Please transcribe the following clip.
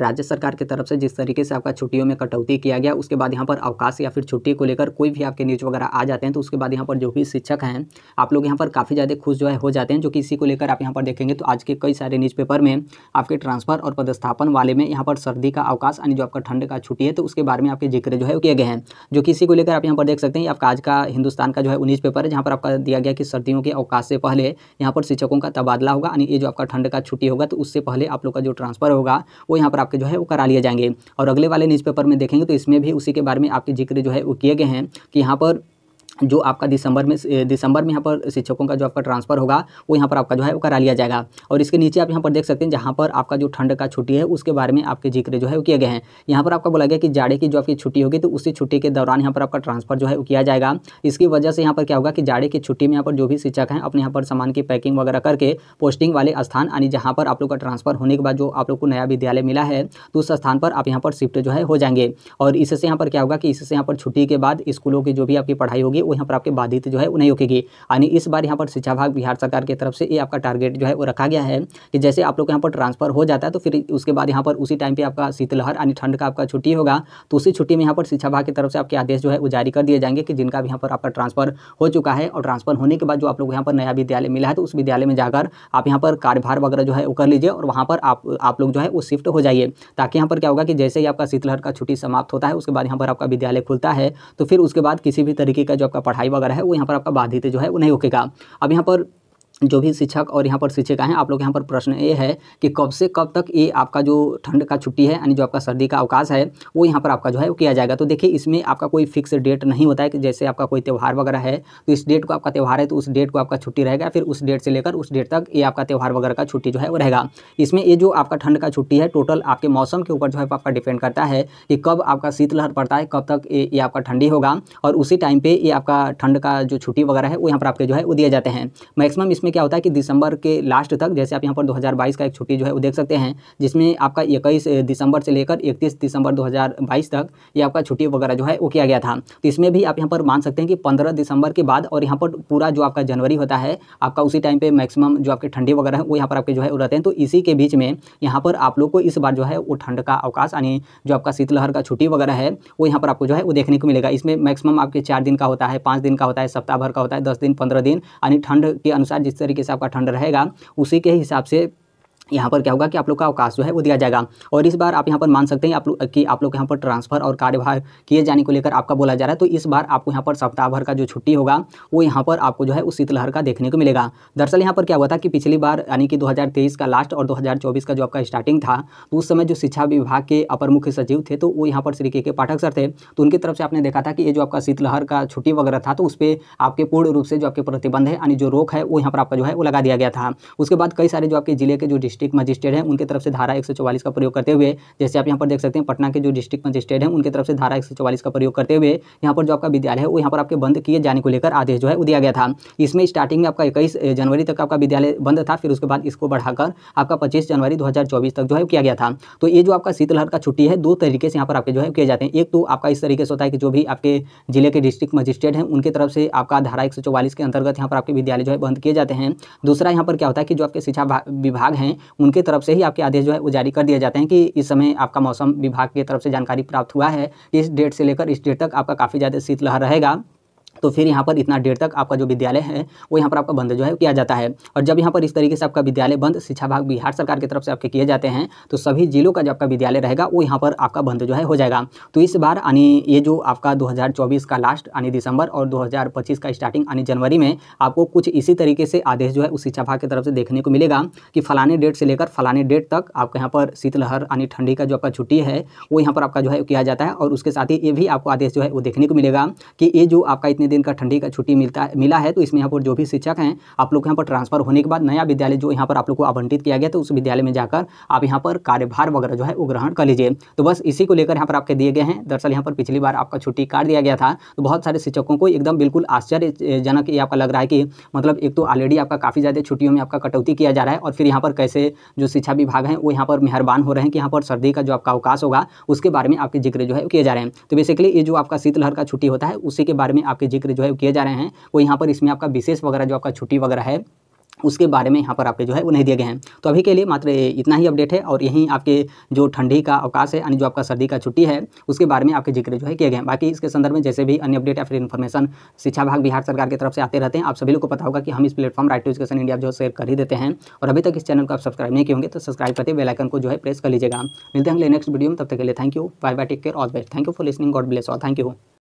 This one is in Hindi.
राज्य सरकार की तरफ से जिस तरीके से आपका छुट्टियों में कटौती किया गया उसके बाद यहाँ पर अवकाश या फिर छुट्टी को लेकर कोई भी आपके न्यूज़ वगैरह आ जाते हैं तो उसके बाद यहाँ पर जो भी शिक्षक हैं आप लोग यहाँ पर काफ़ी ज़्यादा खुश जो है हो जाते हैं जो कि इसी को लेकर आप यहाँ पर देखेंगे तो आज के कई सारे न्यूज़पेपर में आपके ट्रांसफर और पदस्थापन वाले में यहाँ पर सर्दी का अवकाश यानी जो आपका ठंड का छुट्टी है तो उसके बारे में आपके जिक्र जो है किए गए हैं जो कि इसी को लेकर आप यहाँ पर देख सकते हैं आपका आज का हिंदुस्तान का जो है न्यूज़ पेपर है जहाँ पर आपका दिया गया कि सर्दियों के अवकाश से पहले यहाँ पर शिक्षकों का तबादला होगा यानी ये जो आपका ठंड का छुट्टी होगा तो उससे पहले आप लोग का जो ट्रांसफर होगा वो यहाँ पर आपके जो है वो करा लिए जाएंगे और अगले वाले न्यूज़पेपर में देखेंगे तो इसमें भी उसी के बारे में आपके जिक्र जो है वो किए गए हैं कि यहाँ पर जो आपका दिसंबर में दिसंबर में यहाँ पर शिक्षकों का जो आपका ट्रांसफर होगा वो यहाँ पर आपका जो है वो करा लिया जाएगा और इसके नीचे आप यहाँ पर देख सकते हैं जहाँ पर आपका जो ठंड का छुट्टी है उसके बारे में आपके जिक्र जो है वो किए गए हैं यहाँ पर आपका बोला गया कि जाड़े की जो आपकी छुट्टी होगी तो उसी छुट्टी के दौरान यहाँ पर आपका ट्रांसफर जो है वो किया जाएगा इसकी वजह से यहाँ पर क्या होगा कि जाड़े की छुट्टी में यहाँ पर जो भी शिक्षक हैं अपने यहाँ पर सामान की पैकिंग वगैरह करके पोस्टिंग वाले स्थान यानी जहाँ पर आप लोग का ट्रांसफर होने के बाद जो आप लोग को नया विद्यालय मिला है तो उस स्थान पर आप यहाँ पर शिफ्ट जो है हो जाएंगे और इससे यहाँ पर क्या होगा कि इससे यहाँ पर छुट्टी के बाद स्कूलों की जो भी आपकी पढ़ाई होगी वो यहाँ पर आपके बाधित जो है वो नहीं होगी यानी इस बार यहाँ पर शिक्षा भाग बिहार सरकार की तरफ से ये आपका टारगेट जो है वो रखा गया है कि जैसे आप लोग यहाँ पर ट्रांसफर हो जाता है तो फिर उसके बाद यहाँ पर उसी टाइम पर आपका शीतलहर यानी ठंड का आपका छुट्टी होगा तो उसी छुट्टी में यहाँ पर शिक्षा भाग की तरफ से आपके आदेश जो है वो जारी कर दिए जाएंगे कि जिनका भी यहाँ पर आपका ट्रांसफर हो चुका है और ट्रांसफर होने के बाद जो आप लोग यहाँ पर नया विद्यालय मिला है तो उस विद्यालय में जाकर आप यहाँ पर कार्यभार वगैरह जो है वो कर लीजिए और वहाँ पर आप आप लोग जो है वो शिफ्ट हो जाइए ताकि यहाँ पर क्या होगा कि जैसे ही आपका शीतलहर का छुट्टी समाप्त होता है उसके बाद यहाँ पर आपका विद्यालय खुलता है तो फिर उसके बाद किसी भी तरीके का जो आपका पढ़ाई वगैरह है वो यहाँ पर आपका बाधित जो है वो नहीं होकेगा अब यहाँ पर जो भी शिक्षक और यहाँ पर शिक्षिका हैं आप लोग यहाँ पर प्रश्न ये है कि कब से कब तक ये आपका जो ठंड का छुट्टी है यानी जो आपका सर्दी का अवकाश है वो यहाँ पर आपका जो है वो किया जाएगा तो देखिए इसमें आपका कोई फिक्स डेट नहीं होता है कि जैसे आपका कोई त्यौहार वगैरह है तो इस डेट को आपका त्यौहार है तो उस डेट को आपका छुट्टी रहेगा फिर उस डेट से लेकर उस डेट तक ये आपका त्यौहार वगैरह का छुट्टी जो है वो रहेगा इसमें ये जो आपका ठंड का छुट्टी है टोटल आपके मौसम के ऊपर जो है आपका डिपेंड करता है कि कब आपका शीतलहर पड़ता है कब तक ये आपका ठंडी होगा और उसी टाइम पर ये आपका ठंड का जो छुट्टी वगैरह है वो यहाँ पर आपके जो है वो दिए जाते हैं मैक्सिमम इसमें क्या होता है कि दिसंबर के लास्ट तक जैसे आप यहाँ पर 2022 का एक छुट्टी जो है वो देख सकते हैं जिसमें आपका इक्कीस दिसंबर से लेकर इकतीस दिसंबर 2022 तक ये आपका छुट्टी वगैरह जो है वो किया गया था तो इसमें भी आप यहाँ पर मान सकते हैं कि पंद्रह दिसंबर के बाद और यहाँ पर पूरा जो आपका जनवरी होता है आपका उसी टाइम पर मैक्सिमम जो आपके ठंडी वगैरह है वो यहाँ पर आपके जो है वो रहते हैं तो इसी के बीच में यहाँ पर आप लोग को इस बार जो है वो ठंड का अवकाश यानी जो आपका शीतलहर का छुट्टी वगैरह है वो यहाँ पर आपको जो है वो देखने को मिलेगा इसमें मैक्सिमम आपके चार दिन का होता है पाँच दिन का होता है सप्ताह भर का होता है दस दिन पंद्रह दिन यानी ठंड के अनुसार जिस जिस तरीके से आपका ठंड रहेगा उसी के हिसाब से यहाँ पर क्या होगा कि आप लोग का अवकाश जो है वो दिया जाएगा और इस बार आप यहाँ पर मान सकते हैं आप लोग कि आप लोग यहाँ पर ट्रांसफर और कार्यभार किए जाने को लेकर आपका बोला जा रहा है तो इस बार आपको यहाँ पर सप्ताह भर का जो छुट्टी होगा वो यहाँ पर आपको जो है उस शीतलहर का देखने को मिलेगा दरअसल यहाँ पर क्या हुआ था कि पिछली बार यानी कि दो का लास्ट और दो का जो आपका स्टार्टिंग था तो उस समय जो शिक्षा विभाग के अपर मुख्य सचिव थे तो वो यहाँ पर श्री के पाठक सर थे तो उनकी तरफ से आपने देखा था कि ये जो आपका शीतलहर का छुट्टी वगैरह था तो उस पर आपके पूर्ण रूप से जो आपके प्रतिबंध है यानी जो रोक है वो यहाँ पर आपका जो है वो लगा दिया गया था उसके बाद कई सारे जो आपके जिले के जो डिस्ट्रिक्ट मजिस्ट्रेट हैं उनके तरफ से धारा एक का प्रयोग करते हुए जैसे आप यहाँ पर देख सकते हैं पटना के जो डिस्ट्रिक्ट मजिस्ट्रेट हैं उनके तरफ से धारा एक का प्रयोग करते हुए यहाँ पर जो आपका विद्यालय है वो यहाँ पर आपके बंद किए जाने को लेकर आदेश जो है दिया गया था इसमें स्टार्टिंग में आपका इक्कीस जनवरी तक आपका विद्यालय बंद था फिर उसके बाद इसको बढ़ाकर आपका पच्चीस जनवरी दो तक जो है किया गया था तो ये जो आपका शीतलहर का छुट्टी है दो तरीके से यहाँ पर आपके जो है किए जाते हैं एक तो आपका इस तरीके से होता है कि जो भी आपके जिले के डिस्ट्रिक्ट मजिस्ट्रेट हैं उनके तरफ से आपका धारा एक के अंतर्गत यहाँ पर आपके विद्यालय जो है बंद किए जाते हैं दूसरा यहाँ पर क्या होता है कि जो आपके शिक्षा विभाग हैं उनके तरफ से ही आपके आदेश जो है वो जारी कर दिए जाते हैं कि इस समय आपका मौसम विभाग की तरफ से जानकारी प्राप्त हुआ है इस डेट से लेकर इस डेट तक आपका काफ़ी ज़्यादा शीतलहर रहेगा तो फिर यहाँ पर इतना देर तक आपका जो विद्यालय है वो यहाँ पर आपका बंद जो है किया जाता है और जब यहाँ पर इस तरीके से आपका विद्यालय बंद शिक्षा भाग बिहार सरकार की तरफ से आपके किए जाते हैं तो सभी जिलों का जो आपका विद्यालय रहेगा वो यहाँ पर आपका बंद जो है हो जाएगा तो इस बार यानी ये जो आपका दो का लास्ट यानी दिसंबर और दो का स्टार्टिंग यानी जनवरी में आपको कुछ इसी तरीके से आदेश जो है उस शिक्षा भाग की तरफ से देखने को मिलेगा कि फलाने डेट से लेकर फलाने डेट तक आपके यहाँ पर शीतलहर यानी ठंडी का जो आपका छुट्टी है वो यहाँ पर आपका जो है किया जाता है और उसके साथ ही ये भी आपको आदेश जो है वो देखने को मिलेगा कि ये जो आपका इतने दिन का ठंडी का छुट्टी मिलता मिला है तो इसमें यहाँ पर जो भी शिक्षक हैं आप लोग यहाँ पर ट्रांसफर होने के बाद नया विद्यालय जो यहाँ पर आप लोग को आवंटित किया गया तो उस विद्यालय में जाकर आप यहाँ पर कार्यभार वगैरह जो है वो ग्रहण कर लीजिए तो बस इसी को लेकर यहाँ पर आपके दिए गए हैं दरअसल यहाँ पर पिछली बार आपका छुट्टी काट दिया गया था तो बहुत सारे शिक्षकों को एकदम बिल्कुल आश्चर्यजनक ये आपका लग रहा है कि मतलब एक तो ऑलरेडी आपका काफ़ी ज़्यादा छुट्टियों में आपका कटौती किया जा रहा है और फिर यहाँ पर कैसे जो शिक्षा विभाग हैं वो यहाँ पर मेहरबान हो रहे हैं कि यहाँ पर सर्दी का जो आपका अवकाश होगा उसके बारे में आपके जिक्र जो है किए जा रहे हैं तो बेसिकली ये जो आपका शीतलहर का छुट्टी होता है उसी के बारे में आपके जिक्र जो है किए जा रहे हैं वो यहाँ पर इसमें आपका विशेष वगैरह जो आपका छुट्टी वगैरह है उसके बारे में यहाँ पर आपके जो है वो नहीं दिए गए हैं तो अभी के लिए मात्र इतना ही अपडेट है और यहीं आपके जो ठंडी का अवकाश है यानी जो आपका सर्दी का छुट्टी है उसके बारे में आपके जिक्र जो है किए गए हैं बाकी इसके संदर्भ में जैसे भी अन्य अपडेट या फिर इन्फॉर्मेशन शिक्षा भाग बिहार सरकार की तरफ से आते रहते हैं आप सभी लोग को पता होगा कि हम इस platform right to education India जो शेयर कर ही देते हैं और अभी तक इस चैनल को आप सब्सक्राइब नहीं होंगे तो सब्सक्राइब करते बेलाइकन को जो है प्रेस कर लीजिएगा मिलते हैं अगले नेक्स्ट वीडियो में तब तक के लिए thank you bye bye take care all best thank you for listening God bless और थैंक यू